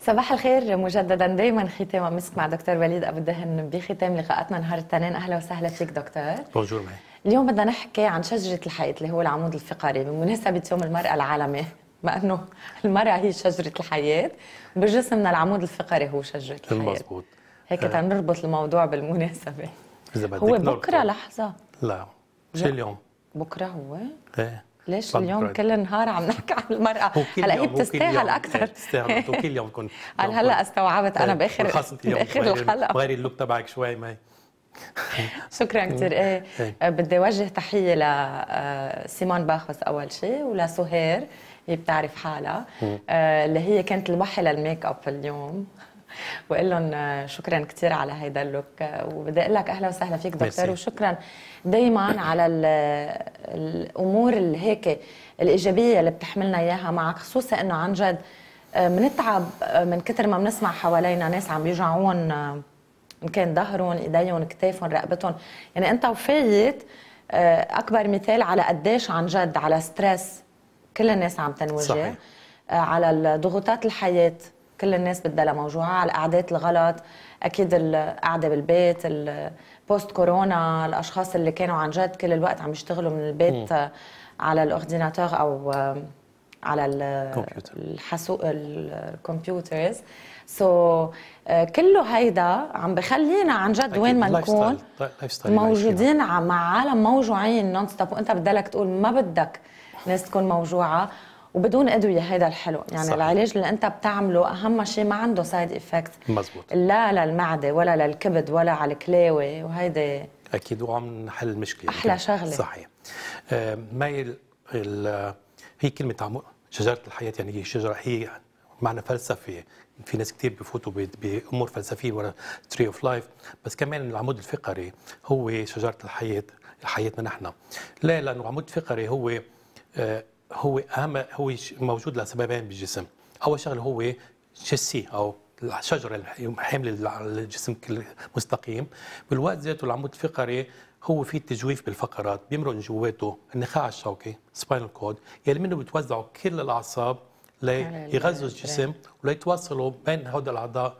صباح الخير مجددا دايما ختام مسك مع دكتور وليد ابو الدهن بختام لقاءاتنا نهار الاثنين اهلا وسهلا فيك دكتور بونجور معي اليوم بدنا نحكي عن شجره الحياه اللي هو العمود الفقري بمناسبه يوم المراه العالمي مع انه المراه هي شجره الحياه بجسمنا العمود الفقري هو شجره الحياه مزبوط هيك آه. تنربط الموضوع بالمناسبه اذا بدك هو بكره لحظه لا مش اليوم بكره هو؟ ايه ليش اليوم برد. كل النهار عم نحكي عن المرأة هلا هي بتستاهل أكثر إيه، بتستاهل وكل يوم كنت هلا هلا استوعبت أنا إيه، بآخر بآخر الحلقة غيري اللوك تبعك شوي مي شكرا كثير إيه. ايه بدي وجه تحيه لسيمون آه، باخوس اول شيء ولسهير هي بتعرف حالها آه، اللي هي كانت الوحي للميك اب اليوم واقول لهم شكرا كثير على هيدا اللوك وبدي اقول لك اهلا وسهلا فيك دكتور وشكرا دائما على الامور اللي هيك الايجابيه اللي بتحملنا اياها معك خصوصا انه عن جد بنتعب آه، آه، من كثر ما بنسمع حوالينا ناس عم بيجعون آه، ان كان ظهرهم ايديهم كتافهم رقبتهم يعني انت وفايت اكبر مثال على قديش عن جد على ستريس كل الناس عم تنوجه صحيح. على ضغوطات الحياه كل الناس بدها لموجوعة على القعدات الغلط اكيد القعده بالبيت البوست كورونا الاشخاص اللي كانوا عن جد كل الوقت عم يشتغلوا من البيت م. على الاورديناتور او على الحاسوب الكمبيوترز سو آه، كله هيدا عم بخلينا عن جد وين ما نكون موجودين مع عالم موجوعين نون ستوب وانت بدلك تقول ما بدك ناس تكون موجوعه وبدون ادويه هذا الحلو يعني صحيح. العلاج اللي انت بتعمله اهم شيء ما عنده سايد افكت مزبوط لا للمعده ولا للكبد ولا على الكلاوي وهيدي اكيد وعم نحل المشكله احلى شغله صحيح آه ما ال... هي كلمه شجره الحياه يعني هي شجره هي معنى فلسفي في ناس كثير بفوتوا بامور فلسفيه ورا تري اوف لايف بس كمان العمود الفقري هو شجره الحياه حياتنا نحن ليه لانه العمود الفقري هو آه هو اهم هو موجود لسببين بالجسم اول شغله هو شسي او الشجره حامل الجسم مستقيم بالوقت ذاته العمود الفقري هو في تجويف بالفقرات بيمرن جواته النخاع الشوكي سباينال كود يلي منه بتوزعوا كل الاعصاب ليغذوا الجسم وليتوصلوا بين هودا الاعضاء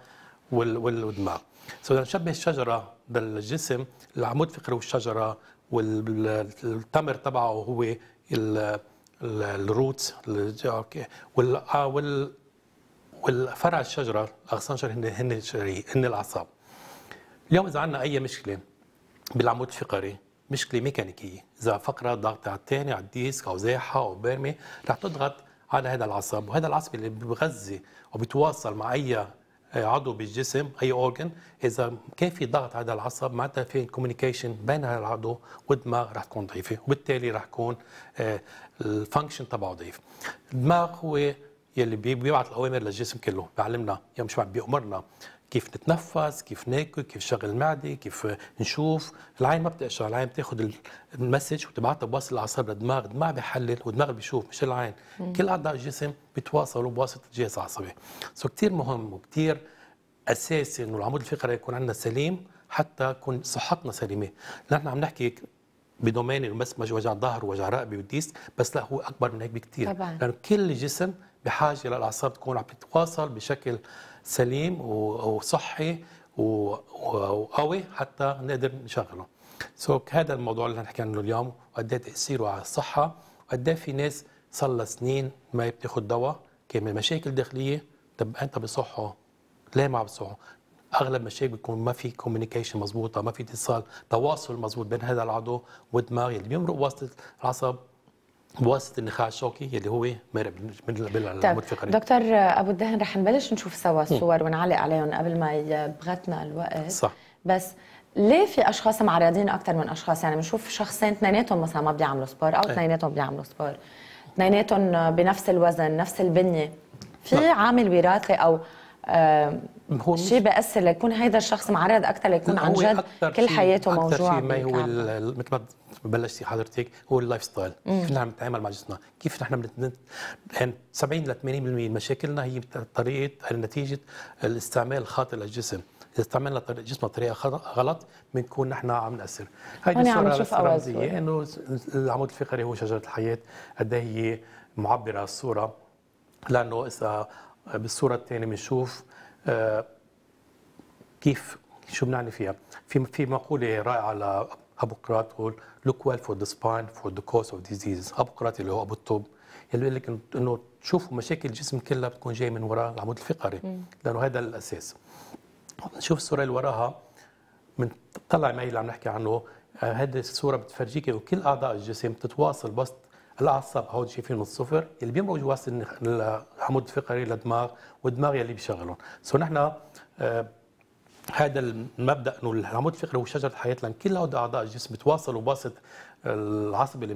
والدماغ سو بدنا نشبه الشجره بالجسم العمود الفقري والشجره والتمر تبعه هو الروتس اوكي وال آه، والفرع الشجره الاغصان الشجره هن هن هن الاعصاب اليوم اذا عندنا اي مشكله بالعمود الفقري مشكله ميكانيكيه اذا فقره ضغط على الثاني على الديسك او زاحه او بيرمي رح تضغط على هذا العصب وهذا العصب اللي بغذي وبتواصل مع اي آه، عضو بالجسم اي اورجن اذا كان في ضغط على هذا العصب معناتها في كوميونيكيشن بين هذا العضو والدماغ رح تكون ضعيفه وبالتالي رح يكون آه، الفانكشن تبعه ضعيف الدماغ هو يلي بيبعث الاوامر للجسم كله بيعلمنا يوم شو بيامرنا كيف نتنفس كيف ناكل كيف شغل المعده كيف نشوف العين ما بتقشع العين بتاخذ المسج وتبعتها بواسطه الاعصاب للدماغ الدماغ بيحلل والدماغ بيشوف مش العين مم. كل اعضاء الجسم بيتواصلوا بواسطه الجهاز العصبي سو كثير مهم وكثير اساسي انه العمود الفقري يكون عندنا سليم حتى تكون صحتنا سليمه نحن عم نحكي بدومين بس وجع ظهر وجع رقبه وديس بس لا هو اكبر من هيك بكثير طبعا لانه كل الجسم بحاجه للاعصاب تكون عم تتواصل بشكل سليم وصحي وقوي حتى نقدر نشغله سو so, هذا الموضوع اللي نحكي عنه اليوم وقد ايه تاثيره على الصحه وقد إيه في ناس صار لها سنين ما بتاخذ دواء من مشاكل داخليه طب انت بصحه ليه ما بصحه اغلب المشاكل بيكون ما في كوميونيكيشن مضبوطه ما في اتصال تواصل مضبوط بين هذا العضو والدماغ اللي بيمرق واسطه العصب بواسطه النخاع الشوكي اللي هو إيه، مرق طيب. دكتور ابو الدهن رح نبلش نشوف سوا الصور ونعلق عليهم قبل ما يبغتنا الوقت صح بس ليه في اشخاص معرضين اكثر من اشخاص يعني بنشوف شخصين اثنيناتهم مثلا ما بيعملوا سبور او إيه. اثنيناتهم بيعملوا سبور اثنيناتهم بنفس الوزن نفس البنيه في نعم. عامل وراثي او هو شيء بيأثر ليكون هيدا الشخص معرض اكثر ليكون عن جد كل حياته موجوعة أكثر شيء ما هو مثل ما بلشتي حضرتك هو اللايف ستايل كيف نحن بنتعامل مع جسمنا كيف نحن بنت... 70 ل 80% من مشاكلنا هي طريقه نتيجه الاستعمال الخاطئ للجسم اذا استعملنا جسمنا بطريقه غلط بنكون نحن عم ناثر هيدي الصوره الرمزيه انه العمود الفقري هو شجره الحياه قد إيه هي معبره الصوره لانه اذا بالصوره الثانيه بنشوف آه، كيف شو بنعني فيها في في مقوله رائعه بقول تقول look well for the spine for the cause of diseases ابوقراط اللي هو ابو الطب اللي بيقول لك انه تشوفوا مشاكل الجسم كلها بتكون جايه من وراء العمود الفقري لانه هذا الاساس نشوف الصوره اللي وراها طلع معي اللي عم نحكي عنه آه، هذه الصوره بتفرجيك وكل اعضاء الجسم تتواصل بس الاعصاب هو شايفين الصفر اللي بيمرقوا جوا عمود فقري للدماغ والدماغ يلي بيشغلهم سو نحن آه، هذا المبدا انه العمود الفقري هو شجره الحياه لان كل هؤلاء اعضاء الجسم بتواصلوا بواسطه العصب اللي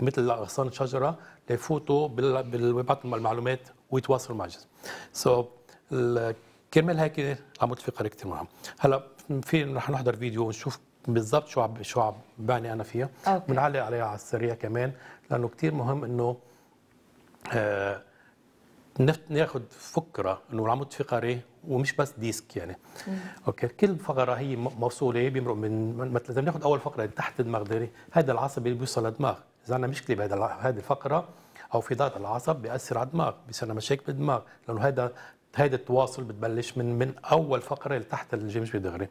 مثل اغصان الشجره ليفوتوا بالبطن المعلومات ويتواصلوا مع الجسم. سو كرمال هيك العمود الفقري كثير مهم. هلا في رح نحضر فيديو ونشوف بالضبط شو عم شو عم بعني انا فيها بنعلق عليها على السريع كمان لانه كثير مهم انه آه ناخذ فكره انه العمود الفقري ومش بس ديسك يعني مم. اوكي كل فقره هي موصوله بيمرق من مثلا اذا بناخذ اول فقره تحت المغدري هذا العصب اللي بيوصل للدماغ اذا عندنا مشكله بهذا هذه الفقره او في ضغط العصب بياثر على الدماغ بيصير مشاكل بالدماغ لانه هذا هذا التواصل بتبلش من من اول فقره لتحت الجنب دغري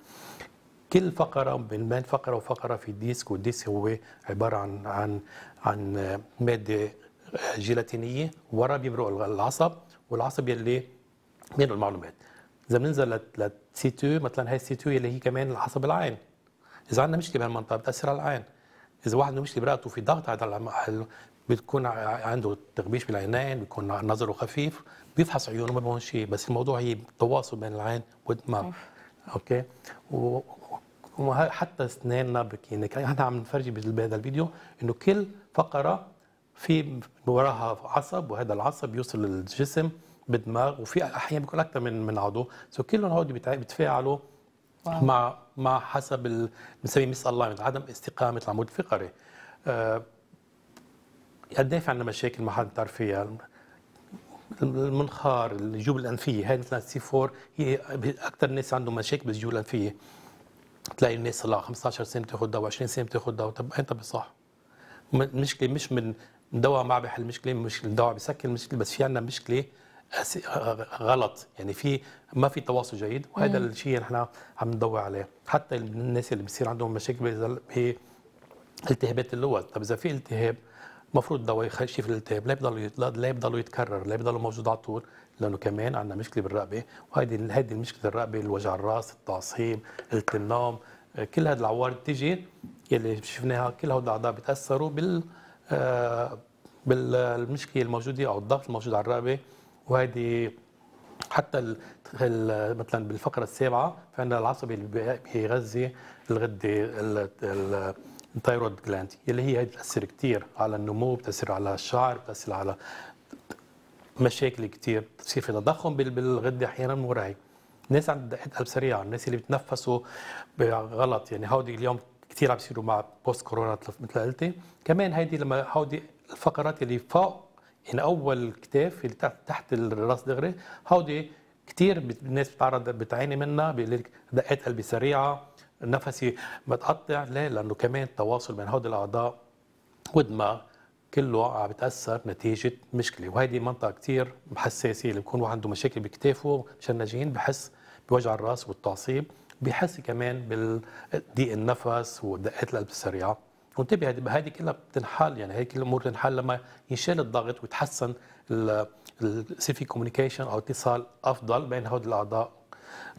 كل فقره بين فقره وفقره في ديسك والديسك هو عباره عن عن عن ماده جيلاتينيه ورا بيبرقوا العصب والعصب يلي بينقل المعلومات اذا بننزل للسي 2 مثلا هي السي 2 اللي هي كمان العصب العين اذا عندنا مشكله بهالمنطقه بتاثر على العين اذا واحد عنده مشكله برقته في ضغط على بتكون عنده تغبيش بالعينين بيكون نظره خفيف بيفحص عيونه ما بهون شيء بس الموضوع هي تواصل بين العين والدماغ اوكي و... وحتى اسناننا بكينك يعني احنا عم نفرجي بهذا الفيديو انه كل فقره في وراها عصب وهذا العصب يوصل للجسم بالدماغ وفي احيانا بيكون اكثر من من عضو سو كلهم هودي بيتفاعلوا مع مع حسب بنسميه مس الاينمنت يعني عدم استقامه العمود الفقري قد آه، ايه في عندنا مشاكل مع حد فيها المنخار الجيوب الانفيه هاي مثلا سي 4 هي اكثر الناس عندهم مشاكل بالجيوب الانفيه تلاقي الناس لها 15 سنه بتاخذ دواء 20 سنه بتاخذ دواء طب انت بصح المشكله مش من الدواء ما بيحل المشكله مش الدواء بيسكر المشكله بس في عندنا مشكله آه، آه، غلط يعني في ما في تواصل جيد وهذا مم. الشيء نحن عم ندور عليه حتى الناس اللي بصير عندهم مشاكل بالتهابات اللوز طب اذا في التهاب المفروض الدواء في الالتهاب لا يضل لا يضل يتكرر لا يضل موجود على طول لانه كمان عندنا مشكله بالرقبه وهيدي هيدي مشكله الرقبه الوجع الراس التعصيب التنام آه، كل هذه العوارض تيجي يلي شفناها كل هؤلاء الاعضاء بتاثروا بال آه، بالمشكله الموجوده او الضغط الموجود على الرقبه وهذه حتى مثلا بالفقره السابعه في عندنا العصب اللي بيغذي الغده الثايرويد جلاند اللي هي هي بتاثر كثير على النمو بتاثر على الشعر بتاثر على مشاكل كثير بتصير في تضخم بالغده احيانا مرعب الناس عندها دقات قلب سريعه الناس اللي بتنفسوا غلط يعني هودي اليوم كثير عم يصيروا مع بوست كورونا مثل قلتي كمان هيدي لما هودي الفقرات اللي فوق يعني اول كتاف اللي تحت الراس دغري هودي كثير الناس بتعرض بتعاني منها بيقول لك دقات قلبي سريعه نفسي متقطع ليه لانه كمان التواصل بين هودي الاعضاء ودماغ كله عم بتاثر نتيجه مشكله وهيدي منطقه كثير حساسه اللي بكون عنده مشاكل بكتافه مشان ناجين بحس بوجع الراس والتعصيب بيحس كمان بالضيق النفس والدقات القلب السريعه وانتبه هذه كلها بتنحل يعني هيك الامور تنحل لما ينشال الضغط ويتحسن السيفي كوميونيكيشن او اتصال افضل بين هود الاعضاء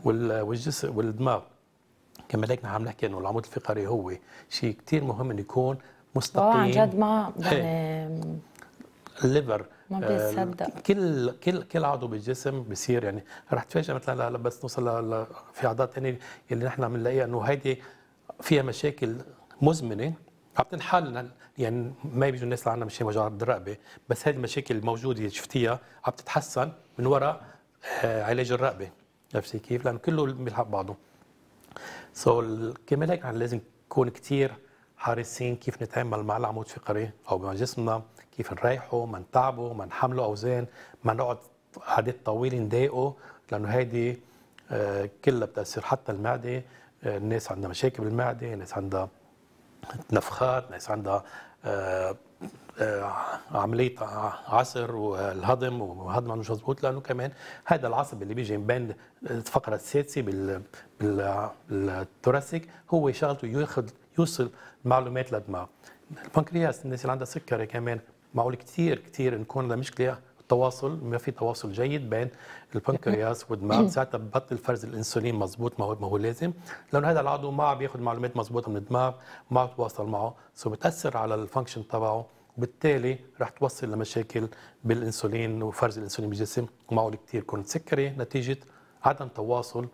والجسم والدماغ كمان هيك نحن عم نحكي انه العمود الفقري هو شيء كثير مهم انه يكون مستقيم عن جد ما إيه. يعني الليفر ما آه، بيصدق كل كل كل عضو بالجسم بصير يعني رح تفاجئ مثلا بس نوصل في اعضاء ثانيه اللي نحن بنلاقيها انه هيدي فيها مشاكل مزمنه عم تنحل يعني ما بيجوا الناس اللي مشان مشاكل وجع الرقبه بس هذه المشاكل الموجوده اللي شفتيها عم تتحسن من وراء آه، علاج الرقبه عرفتي كيف؟ لانه كله بيلحق بعضه سو so, كمان هيك لازم نكون كثير حريصين كيف نتعامل مع العمود الفقري او مع جسمنا كيف نريحه ما نتعبه ما نحمله اوزان ما نقعد قعدات طويله نضايقه لانه هيدي آه، كلها بتاثر حتى المعده آه، الناس عندها مشاكل بالمعده الناس عندها نفخات ناس عندها آه، عملية عصر والهضم وهضم مش مضبوط لأنه كمان هذا العصب اللي بيجي بين الفقرة السادسة بالتوراسيك هو شغلته ياخذ يوصل معلومات للدماغ البنكرياس الناس اللي عندها سكري كمان معقول كثير كثير نكون لمشكله التواصل ما في تواصل جيد بين البنكرياس والدماغ ساعتها ببطل فرز الانسولين مضبوط ما هو, لازم لانه هذا العضو ما عم ياخذ معلومات مضبوطه من الدماغ ما عم تواصل معه سو بتاثر على الفانكشن تبعه وبالتالي رح توصل لمشاكل بالانسولين وفرز الانسولين بالجسم ومعقول كثير يكون سكري نتيجه عدم تواصل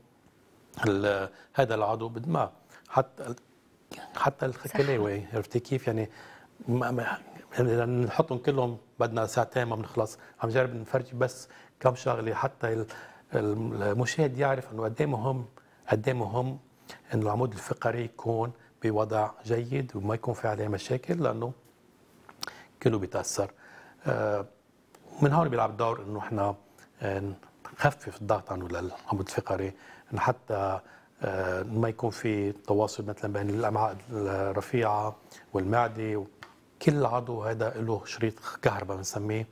هذا العضو بالدماغ حتى حتى الكلاوي عرفتي كيف يعني يعني نحطهم كلهم بدنا ساعتين ما بنخلص عم نجرب نفرجي بس كم شغله حتى المشاهد يعرف انه قد إيه مهم قد إيه مهم انه العمود الفقري يكون بوضع جيد وما يكون في عليه مشاكل لانه كله بيتاثر آه، من هون بيلعب دور انه احنا آه، نخفف الضغط عنه للعمود الفقري حتى آه، ما يكون في تواصل مثلا بين الامعاء الرفيعه والمعده كل عضو هذا له شريط كهرباء بنسميه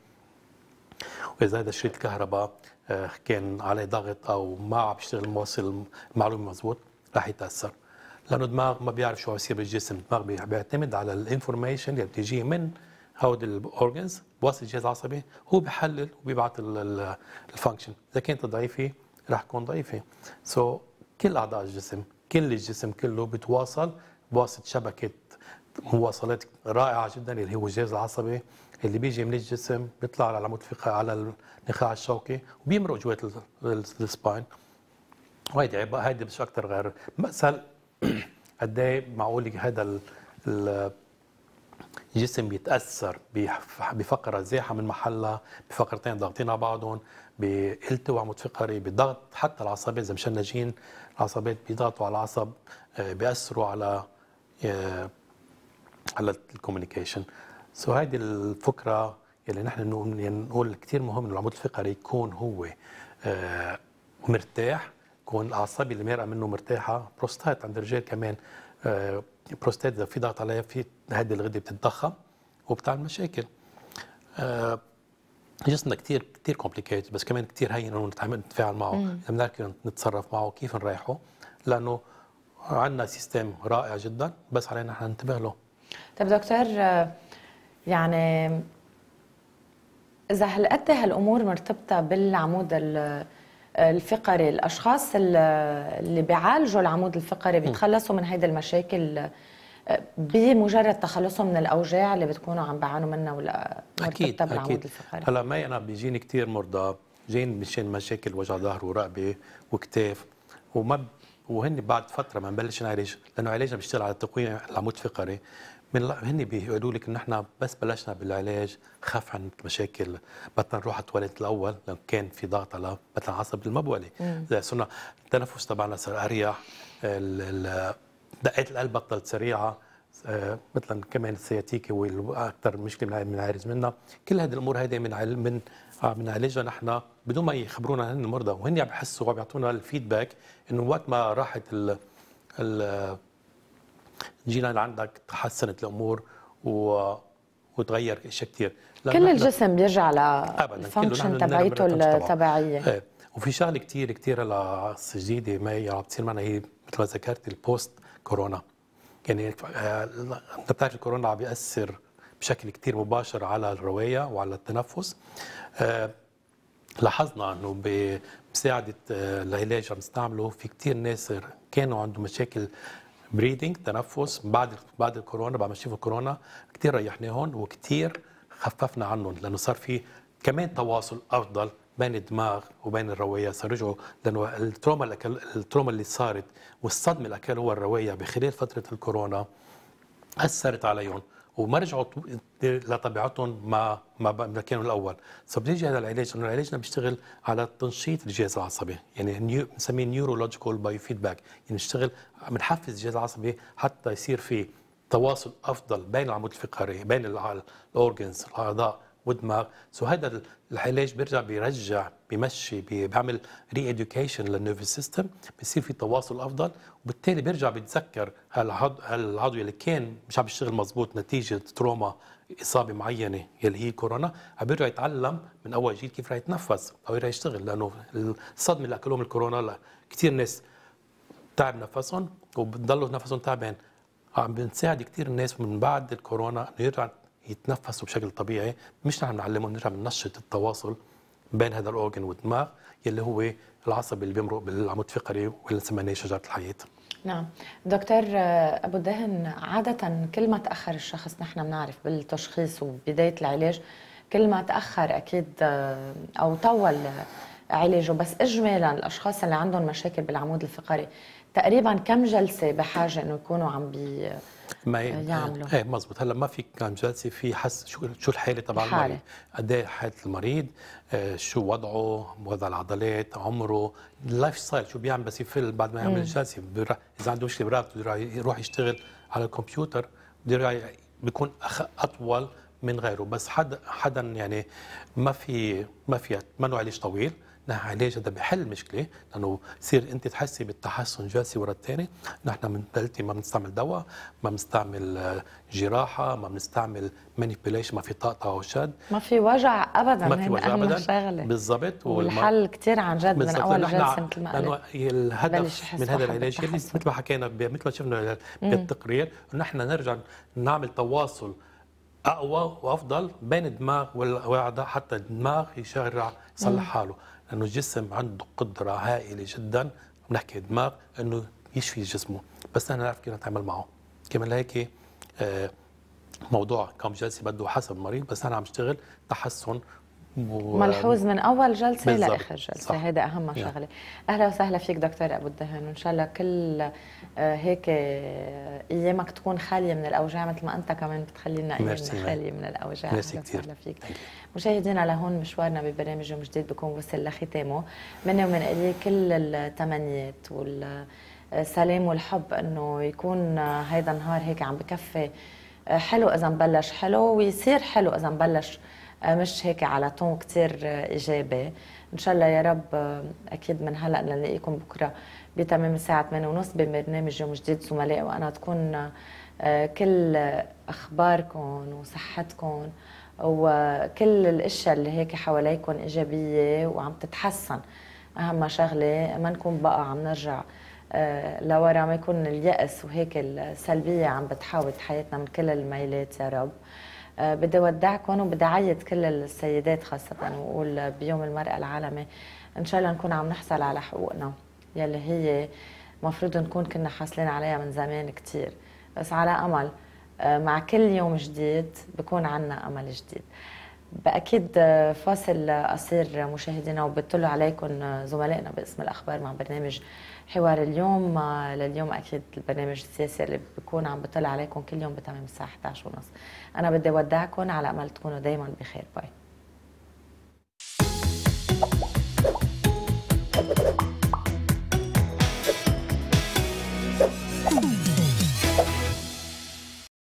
واذا هذا شريط الكهرباء آه، كان عليه ضغط او ما عم بيشتغل موصل المعلومه مزبوط رح يتاثر لانه الدماغ ما بيعرف شو عم يصير بالجسم الدماغ بيعتمد على الانفورميشن اللي بتيجي من هود الاورجنز بواسطه الجهاز العصبي هو بحلل وبيبعث الفانكشن اذا كانت ضعيفه رح تكون ضعيفه سو so, كل اعضاء الجسم كل الجسم كله بتواصل بواسطه شبكه مواصلات رائعه جدا اللي هو الجهاز العصبي اللي بيجي من الجسم بيطلع على العمود الفقري على النخاع الشوكي وبيمرق جوه السباين وهيدي عبء هيدي مش اكثر غير مثل قد ايه معقول إيه هذا الجسم بيتاثر بفقره زاحه من محلها بفقرتين ضاغطين على بعضهم بالتوى عمود فقري بضغط حتى العصبات اذا مشنجين العصبات بيضغطوا على العصب آه، بياثروا على آه، على الكوميونيكيشن سو هذه الفكره اللي نحن يعني نقول كثير مهم انه العمود الفقري يكون هو آه، مرتاح يكون الاعصاب اللي مرقه منه مرتاحه بروستات عند الرجال كمان آه، بروستات اذا في ضغط عليها في هذه الغده بتتضخم وبتعمل مشاكل آه، جسمنا كثير كثير كومبليكيتد بس كمان كثير هين انه نتفاعل معه بنعرف نتصرف معه كيف نريحه لانه عندنا سيستم رائع جدا بس علينا نحن ننتبه له طب دكتور آه، يعني اذا هالقد هالامور مرتبطه بالعمود آه، الفقري الاشخاص اللي بيعالجوا العمود الفقري بيتخلصوا من هيدي المشاكل آه، بمجرد تخلصهم من الاوجاع اللي بتكونوا عم بعانوا منها ولا اكيد بالعمود الفقري هلا ما انا بيجيني كثير مرضى جايين مشان مشاكل وجع ظهر ورقبه وكتاف وما وهن بعد فتره ما نبلش نعالج لانه علاجنا بيشتغل على تقويم العمود الفقري من هن بيقولوا لك ان احنا بس بلشنا بالعلاج خاف عن مشاكل بطلنا نروح على التواليت الاول لو كان في ضغط على مثلا عصب المبولي صرنا التنفس تبعنا صار اريح دقات القلب بطلت سريعه آه، مثلا كمان السياتيكي واكثر مشكله بنعالج منها كل هذه الامور هذه من من آه، بنعالجها نحن بدون ما يخبرونا هن المرضى وهن عم يحسوا وعم يعطونا الفيدباك انه وقت ما راحت ال جينا لعندك تحسنت الامور و وتغير اشياء كثير كل الجسم بيرجع للفانكشن تبعيته الطبيعيه ايه وفي شغله كثير كثير جديده ما عم بتصير معنا هي مثل ما ذكرت البوست كورونا يعني آه، انت بتعرف الكورونا عم بياثر بشكل كثير مباشر على الروايه وعلى التنفس أه لاحظنا انه بمساعده العلاج آه، عم نستعمله في كثير ناس كانوا عندهم مشاكل بريدنج تنفس بعد بعد الكورونا بعد ما شفوا الكورونا كثير ريحناهم وكثير خففنا عنهم لانه صار في كمان تواصل افضل بين الدماغ وبين الروايه صار رجعوا لانه التروما اللي التروما اللي صارت والصدمه اللي كان هو الروايه بخلال فتره الكورونا اثرت عليهم وما رجعوا لطبيعتهم ما ما كانوا الاول فبنيجي هذا العلاج لانه علاجنا بيشتغل على تنشيط الجهاز العصبي يعني بنسميه نيورولوجيكال باي فيدباك يعني بنشتغل بنحفز الجهاز العصبي حتى يصير في تواصل افضل بين العمود الفقري بين الاورجنز الاعضاء ودماغ سو هذا العلاج بيرجع بيرجع بمشي بيعمل ري اديوكيشن للنيرفس سيستم بصير في تواصل افضل وبالتالي بيرجع بيتذكر هالعضو اللي كان مش عم بيشتغل مزبوط نتيجه تروما اصابه معينه يلي هي كورونا عم بيرجع يتعلم من اول جيل كيف رح يتنفس او رح يشتغل لانه الصدمه اللي اكلوهم الكورونا كثير ناس تعب نفسهم وبضلوا نفسهم تعبان عم بنساعد كثير الناس من بعد الكورونا انه يرجع يتنفسوا بشكل طبيعي مش نحن بنعلمهم نرجع ننشط التواصل بين هذا الاورجن والدماغ يلي هو العصب اللي بيمرق بالعمود الفقري واللي سميناه شجره الحياه نعم دكتور آه، ابو الدهن عاده كل ما تاخر الشخص نحن بنعرف بالتشخيص وبدايه العلاج كل ما تاخر اكيد آه، او طول علاجه بس اجمالا الاشخاص اللي عندهم مشاكل بالعمود الفقري تقريبا كم جلسه بحاجه انه يكونوا عم بي ما آه، يعملوا ايه مظبوط هلا ما في كان جلسه في حس شو شو الحاله تبع المريض قد ايه حاله المريض آه، شو وضعه وضع العضلات عمره اللايف ستايل شو بيعمل بس يفل بعد ما يعمل الجلسه اذا عنده مشكله برقبته يروح يشتغل على الكمبيوتر بده بيكون اطول من غيره بس حد حدا يعني ما في ما في ما له علاج طويل نحن علاج هذا بحل مشكله لانه بصير انت تحسي بالتحسن جلسه ورا الثاني نحن من بنلتي ما بنستعمل دواء ما بنستعمل آه، جراحه ما بنستعمل مانيبيليشن ما في طاقه او شد ما في وجع ابدا ما في وجع ابدا بالضبط والحل كثير عن جد من اول جلسه مثل ما قلت الهدف من هذا العلاج يلي مثل ما حكينا مثل ما شفنا بالتقرير نحن نرجع نعمل تواصل اقوى وافضل بين الدماغ والاعضاء حتى الدماغ يشرع يصلح حاله لانه الجسم عنده قدره هائله جدا بنحكي دماغ انه يشفي جسمه بس نحن نعرف كيف نتعامل معه كمان هيك آه، موضوع كم جلسه بده حسب المريض بس انا عم اشتغل تحسن و... ملحوظ من اول جلسه بالزبط. لاخر جلسه هذا اهم يعني. شغله اهلا وسهلا فيك دكتور ابو الدهن وان شاء الله كل آه، هيك آه، ايامك تكون خاليه من الاوجاع مثل ما انت كمان لنا ايامنا خاليه من الاوجاع ميرسي فيك مشاهدينا لهون مشوارنا ببرنامج يوم جديد بكون وصل لختامه مني ومن الي كل التمنيات والسلام والحب انه يكون آه، هيدا النهار هيك عم بكفي حلو اذا مبلش حلو ويصير حلو اذا مبلش مش هيك على طون كتير ايجابي ان شاء الله يا رب اكيد من هلا نلاقيكم بكره بتمام الساعه 8:30 ببرنامج يوم جديد زملاء وانا تكون آه، كل اخباركم وصحتكم وكل الاشياء اللي هيك حواليكم ايجابيه وعم تتحسن اهم شغله ما نكون بقى عم نرجع آه، لورا ما يكون اليأس وهيك السلبية عم بتحاوط حياتنا من كل الميلات يا رب آه، بدي اودعكم وبدي اعيد كل السيدات خاصه واقول بيوم المراه العالمي ان شاء الله نكون عم نحصل على حقوقنا يلي هي مفروض نكون كنا حاصلين عليها من زمان كثير بس على امل آه، مع كل يوم جديد بكون عنا امل جديد بأكيد فاصل قصير مشاهدينا وبتطلع عليكم زملائنا باسم الأخبار مع برنامج حوار اليوم آه، لليوم أكيد البرنامج السياسي اللي بكون عم بطلع عليكم كل يوم بتمام الساعة 11 ونص أنا بدي أودعكم على أمل تكونوا دايما بخير باي